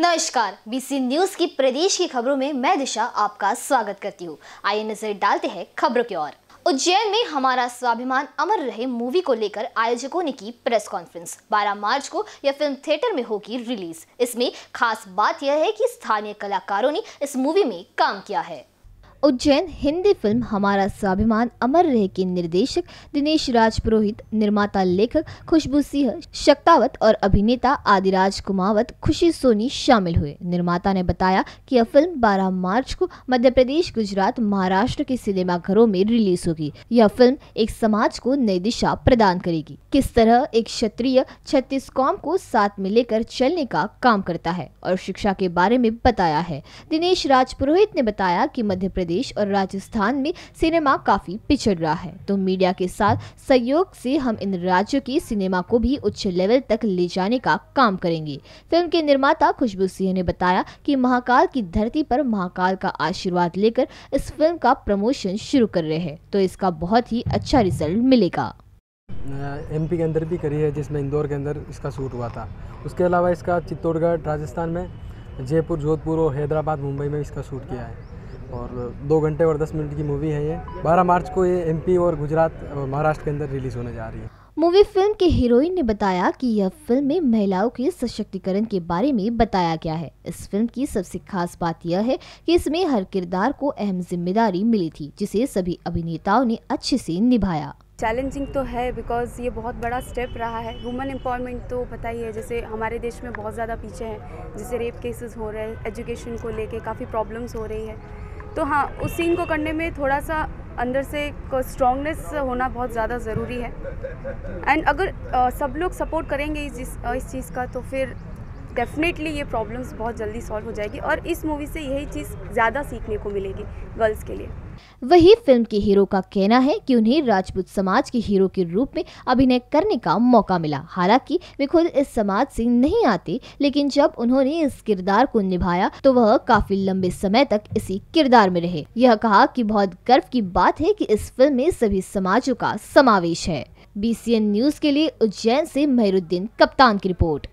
नमस्कार BC news की प्रदेश की खबरों में मैं दिशा आपका स्वागत करती हूँ आइए नजर डालते हैं खबरों की ओर उज्जैन में हमारा स्वाभिमान अमर रहे मूवी को लेकर आयोजकों ने की प्रेस कॉन्फ्रेंस 12 मार्च को यह फिल्म थिएटर में होगी रिलीज इसमें खास बात यह है कि स्थानीय कलाकारों ने इस मूवी में काम किया है उज्जैन हिंदी फिल्म हमारा स्वाभिमान अमर रहे के निर्देशक दिनेश राज पुरोहित निर्माता लेखक खुशबू सिंह शक्तावत और अभिनेता आदिराज कुमावत खुशी सोनी शामिल हुए निर्माता ने बताया कि यह फिल्म 12 मार्च को मध्य प्रदेश गुजरात महाराष्ट्र के सिनेमा घरों में रिलीज होगी यह फिल्म एक समाज को नई दिशा प्रदान करेगी किस तरह एक क्षत्रिय छत्तीस कौम को साथ में लेकर चलने का काम करता है और शिक्षा के बारे में बताया है दिनेश राज पुरोहित ने बताया की मध्य प्रदेश प्रदेश और राजस्थान में सिनेमा काफी पिछड़ रहा है तो मीडिया के साथ सहयोग से हम इन राज्यों के सिनेमा को भी उच्च लेवल तक ले जाने का काम करेंगे फिल्म के निर्माता खुशबू सिंह ने बताया कि महाकाल की धरती पर महाकाल का आशीर्वाद लेकर इस फिल्म का प्रमोशन शुरू कर रहे हैं तो इसका बहुत ही अच्छा रिजल्ट मिलेगा एम के अंदर भी करी है जिसमें इंदौर के अंदर इसका शूट हुआ था उसके अलावा इसका चित्तौड़गढ़ राजस्थान में जयपुर जोधपुर और हैदराबाद मुंबई में इसका शूट किया है और दो घंटे और दस मिनट की मूवी है ये बारह मार्च को ये एम और गुजरात महाराष्ट्र के अंदर रिलीज होने जा रही है मूवी फिल्म के हीरोइन ने बताया कि यह फिल्म में महिलाओं के सशक्तिकरण के बारे में बताया गया है इस फिल्म की सबसे खास बात यह है कि इसमें हर किरदार को अहम जिम्मेदारी मिली थी जिसे सभी अभिनेताओं ने अच्छे से निभाया चैलेंजिंग तो है बिकॉज ये बहुत बड़ा स्टेप रहा है वुमेन एम्पावरमेंट तो पता ही है जैसे हमारे देश में बहुत ज़्यादा पीछे हैं जैसे रेप केसेस हो रहे हैं एजुकेशन को लेके काफ़ी प्रॉब्लम्स हो रही है तो हाँ उस सीन को करने में थोड़ा सा अंदर से एक स्ट्रॉन्गनेस होना बहुत ज़्यादा ज़रूरी है एंड अगर आ, सब लोग सपोर्ट करेंगे इस इस चीज़ का तो फिर डेफिनेटली ये प्रॉब्लम्स बहुत जल्दी सॉल्व हो जाएगी और इस मूवी से यही चीज़ ज़्यादा सीखने को मिलेगी गर्ल्स के लिए वही फिल्म के हीरो का कहना है कि उन्हें राजपूत समाज के हीरो के रूप में अभिनय करने का मौका मिला हालांकि वे खुद इस समाज से नहीं आते लेकिन जब उन्होंने इस किरदार को निभाया तो वह काफी लंबे समय तक इसी किरदार में रहे यह कहा कि बहुत गर्व की बात है कि इस फिल्म में सभी समाजों का समावेश है बी न्यूज के लिए उज्जैन ऐसी मेहरुद्दीन कप्तान की रिपोर्ट